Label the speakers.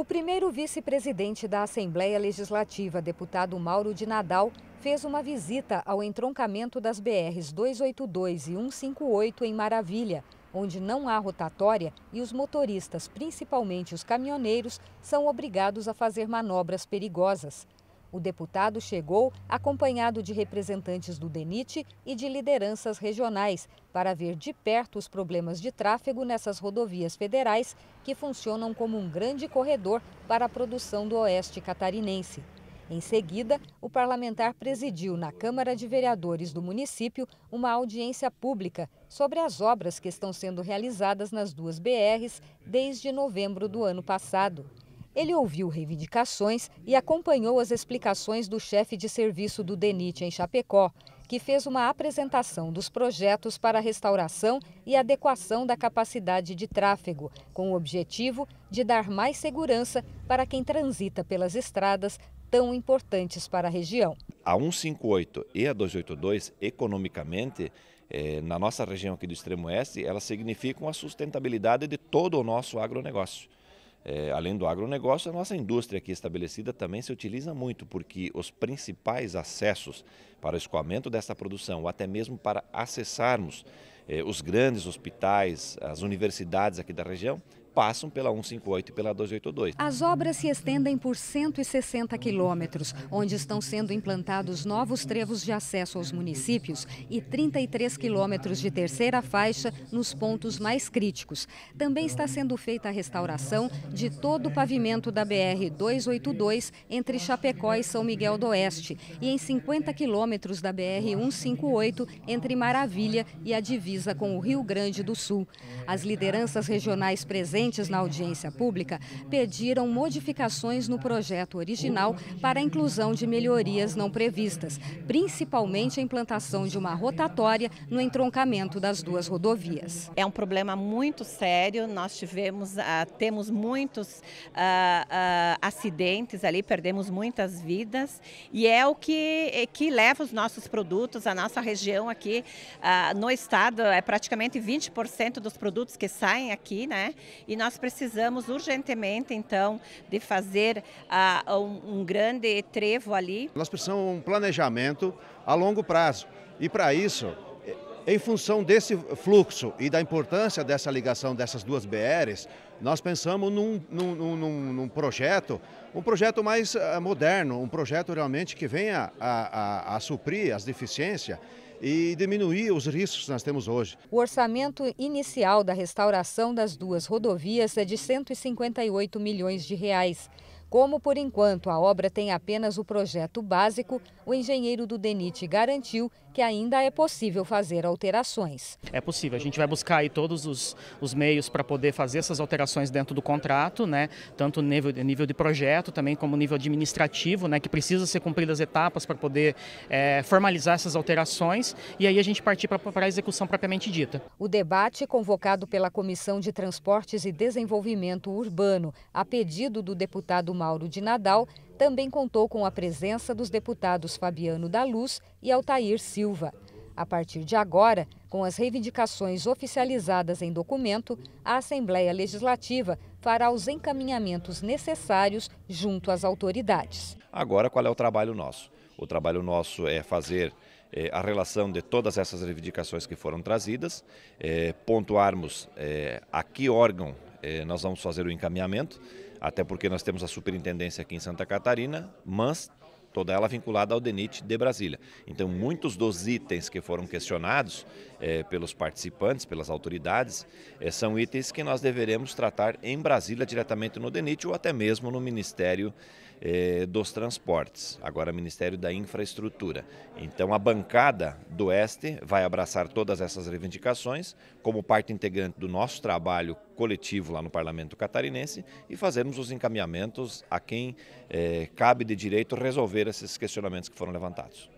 Speaker 1: O primeiro vice-presidente da Assembleia Legislativa, deputado Mauro de Nadal, fez uma visita ao entroncamento das BRs 282 e 158 em Maravilha, onde não há rotatória e os motoristas, principalmente os caminhoneiros, são obrigados a fazer manobras perigosas. O deputado chegou acompanhado de representantes do DENIT e de lideranças regionais para ver de perto os problemas de tráfego nessas rodovias federais que funcionam como um grande corredor para a produção do oeste catarinense. Em seguida, o parlamentar presidiu na Câmara de Vereadores do município uma audiência pública sobre as obras que estão sendo realizadas nas duas BRs desde novembro do ano passado. Ele ouviu reivindicações e acompanhou as explicações do chefe de serviço do DENIT em Chapecó, que fez uma apresentação dos projetos para a restauração e adequação da capacidade de tráfego, com o objetivo de dar mais segurança para quem transita pelas estradas tão importantes para a região.
Speaker 2: A 158 e a 282, economicamente, eh, na nossa região aqui do Extremo Oeste, elas significam a sustentabilidade de todo o nosso agronegócio. É, além do agronegócio, a nossa indústria aqui estabelecida também se utiliza muito, porque os principais acessos para o escoamento dessa produção, ou até mesmo para acessarmos eh, os grandes hospitais, as universidades aqui da região, passam pela 158 e pela 282. As
Speaker 1: obras se estendem por 160 quilômetros, onde estão sendo implantados novos trevos de acesso aos municípios e 33 quilômetros de terceira faixa nos pontos mais críticos. Também está sendo feita a restauração de todo o pavimento da BR 282 entre Chapecó e São Miguel do Oeste e em 50 quilômetros da BR 158 entre Maravilha e Adivinha divisa com o Rio Grande do Sul. As lideranças regionais presentes na audiência pública pediram modificações no projeto original para a inclusão de melhorias não previstas, principalmente a implantação de uma rotatória no entroncamento das duas rodovias. É um problema muito sério, nós tivemos, uh, temos muitos uh, uh, acidentes
Speaker 2: ali, perdemos muitas vidas e é o que, eh, que leva os nossos produtos, a nossa região aqui no estado, mercado é praticamente 20% dos produtos que saem aqui, né? E nós precisamos urgentemente, então, de fazer ah, um, um grande trevo ali. Nós precisamos um planejamento a longo prazo. E para isso, em função desse fluxo e da importância dessa ligação dessas duas BRs, nós pensamos num, num, num, num projeto, um projeto mais ah, moderno, um projeto realmente que venha a, a, a suprir as deficiências e diminuir os riscos que nós temos hoje.
Speaker 1: O orçamento inicial da restauração das duas rodovias é de 158 milhões de reais. Como por enquanto a obra tem apenas o projeto básico, o engenheiro do DENIT garantiu que ainda é possível fazer alterações. É possível, a gente vai buscar aí todos os, os meios para poder fazer essas alterações dentro do contrato, né? tanto nível, nível de projeto também como nível administrativo, né? que precisa ser cumpridas etapas para poder é, formalizar essas alterações e aí a gente partir para a execução propriamente dita. O debate convocado pela Comissão de Transportes e Desenvolvimento Urbano, a pedido do deputado Mauro de Nadal, também contou com a presença dos deputados Fabiano da Luz e Altair Silva. A partir de agora, com as reivindicações oficializadas em documento, a Assembleia Legislativa fará os encaminhamentos necessários junto às autoridades.
Speaker 2: Agora, qual é o trabalho nosso? O trabalho nosso é fazer eh, a relação de todas essas reivindicações que foram trazidas, eh, pontuarmos eh, a que órgão nós vamos fazer o encaminhamento, até porque nós temos a superintendência aqui em Santa Catarina, mas toda ela vinculada ao DENIT de Brasília. Então, muitos dos itens que foram questionados eh, pelos participantes, pelas autoridades, eh, são itens que nós deveremos tratar em Brasília diretamente no DENIT ou até mesmo no Ministério eh, dos Transportes, agora Ministério da Infraestrutura. Então, a bancada do Oeste vai abraçar todas essas reivindicações como parte integrante do nosso trabalho coletivo lá no Parlamento Catarinense e fazermos os encaminhamentos a quem eh, cabe de direito resolver esses questionamentos que foram levantados.